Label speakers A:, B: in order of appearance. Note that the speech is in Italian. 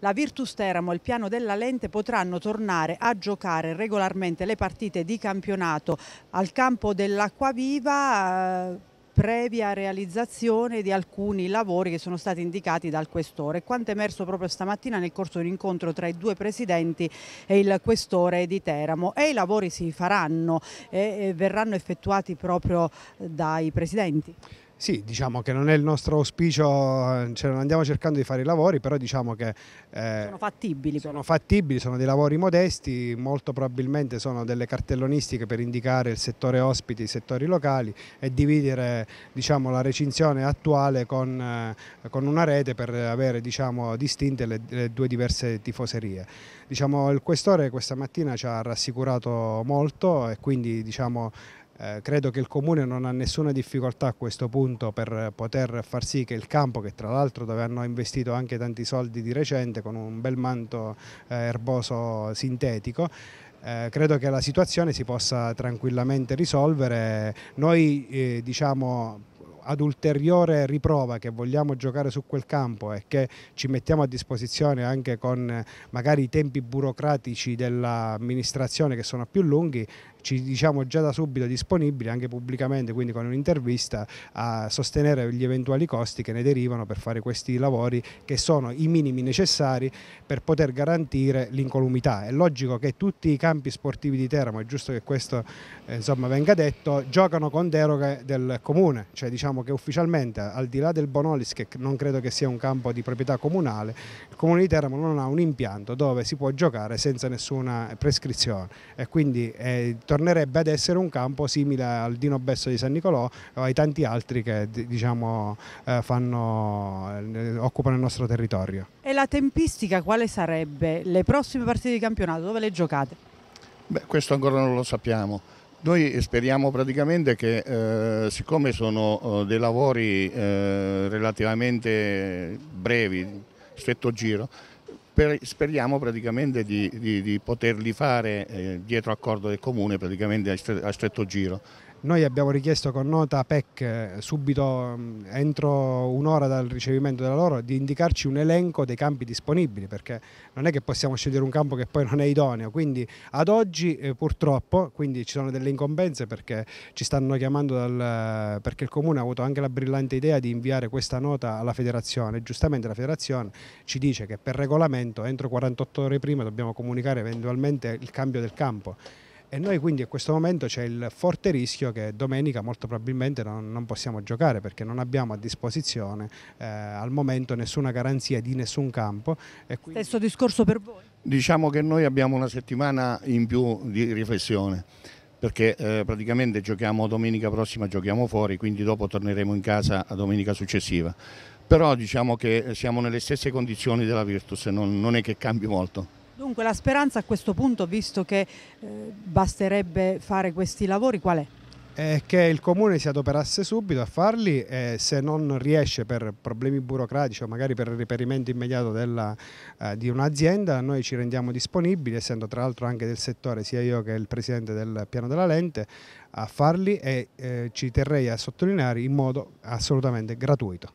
A: la Virtus Teramo e il piano della lente potranno tornare a giocare regolarmente le partite di campionato al campo dell'Acquaviva. Eh, previa realizzazione di alcuni lavori che sono stati indicati dal questore. Quanto è emerso proprio stamattina nel corso di un incontro tra i due presidenti e il questore di Teramo e i lavori si faranno e verranno effettuati proprio dai presidenti.
B: Sì, diciamo che non è il nostro auspicio, cioè non andiamo cercando di fare i lavori, però diciamo che... Eh, sono fattibili. Sono fattibili, sono dei lavori modesti, molto probabilmente sono delle cartellonistiche per indicare il settore ospiti, i settori locali e dividere diciamo, la recinzione attuale con, eh, con, una rete per avere diciamo, distinte le, le, due diverse tifoserie. Diciamo, il questore questa mattina ci ha rassicurato molto e quindi diciamo, eh, credo che il Comune non ha nessuna difficoltà a questo punto per poter far sì che il campo, che tra l'altro dove hanno investito anche tanti soldi di recente con un bel manto eh, erboso sintetico, eh, credo che la situazione si possa tranquillamente risolvere. Noi eh, diciamo ad ulteriore riprova che vogliamo giocare su quel campo e che ci mettiamo a disposizione anche con eh, magari i tempi burocratici dell'amministrazione che sono più lunghi, ci diciamo già da subito disponibili anche pubblicamente, quindi con un'intervista, a sostenere gli eventuali costi che ne derivano per fare questi lavori che sono i minimi necessari per poter garantire l'incolumità. È logico che tutti i campi sportivi di Teramo, è giusto che questo eh, insomma, venga detto, giocano con deroghe del comune, cioè diciamo che ufficialmente al di là del Bonolis che non credo che sia un campo di proprietà comunale, il comune di Teramo non ha un impianto dove si può giocare senza nessuna prescrizione e quindi è eh, tornerebbe ad essere un campo simile al Dino Besso di San Nicolò o ai tanti altri che diciamo, eh, fanno, eh, occupano il nostro territorio.
A: E la tempistica quale sarebbe? Le prossime partite di campionato dove le giocate?
C: Beh, questo ancora non lo sappiamo. Noi speriamo praticamente che, eh, siccome sono eh, dei lavori eh, relativamente brevi, stretto giro, speriamo praticamente di, di, di poterli fare eh, dietro accordo del Comune praticamente a stretto giro.
B: Noi abbiamo richiesto con nota PEC eh, subito mm, entro un'ora dal ricevimento della loro di indicarci un elenco dei campi disponibili perché non è che possiamo scegliere un campo che poi non è idoneo, quindi ad oggi eh, purtroppo quindi ci sono delle incombenze perché ci stanno chiamando dal, eh, perché il comune ha avuto anche la brillante idea di inviare questa nota alla federazione, giustamente la federazione ci dice che per regolamento entro 48 ore prima dobbiamo comunicare eventualmente il cambio del campo e noi quindi a questo momento c'è il forte rischio che domenica molto probabilmente non, non possiamo giocare perché non abbiamo a disposizione eh, al momento nessuna garanzia di nessun campo.
A: E quindi... Stesso discorso per voi?
C: Diciamo che noi abbiamo una settimana in più di riflessione perché eh, praticamente giochiamo domenica prossima, giochiamo fuori, quindi dopo torneremo in casa a domenica successiva. Però diciamo che siamo nelle stesse condizioni della Virtus, non, non è che cambi molto.
A: Dunque la speranza a questo punto, visto che eh, basterebbe fare questi lavori, qual è?
B: È che il comune si adoperasse subito a farli e se non riesce per problemi burocratici o magari per il reperimento immediato della, eh, di un'azienda noi ci rendiamo disponibili essendo tra l'altro anche del settore sia io che il presidente del piano della lente a farli e eh, ci terrei a sottolineare in modo assolutamente gratuito.